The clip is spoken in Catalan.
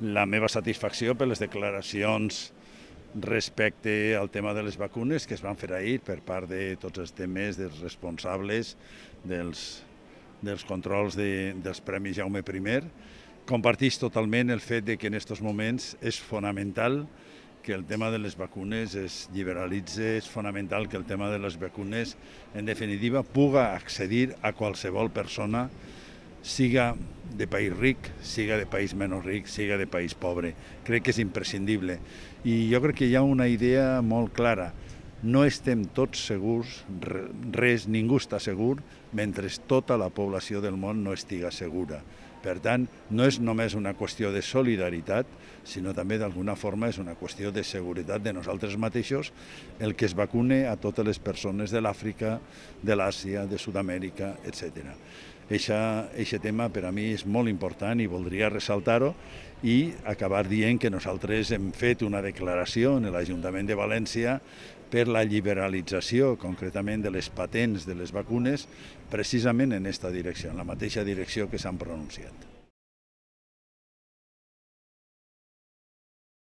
la meva satisfacció per les declaracions respecte al tema de les vacunes que es van fer ahir per part de tots els temes dels responsables dels, dels controls de, dels Premis Jaume I. Compartix totalment el fet de que en aquests moments és fonamental que el tema de les vacunes es liberalitze, és fonamental que el tema de les vacunes, en definitiva, puga accedir a qualsevol persona siga de país ric, siga de país menys ric, siga de país pobre. Crec que és imprescindible. I jo crec que hi ha una idea molt clara. No estem tots segurs, res, ningú està segur, mentre tota la població del món no estiga segura. Per tant, no és només una qüestió de solidaritat, sinó també d'alguna forma és una qüestió de seguretat de nosaltres mateixos el que es vacune a totes les persones de l'Àfrica, de l'Àsia, de Sud-amèrica, etc. Aquest tema per a mi és molt important i voldria ressaltar-ho i acabar dient que nosaltres hem fet una declaració en l'Ajuntament de València per la liberalització concretament de les patents de les vacunes precisament en aquesta direcció, en la mateixa direcció que s'han pronunciat.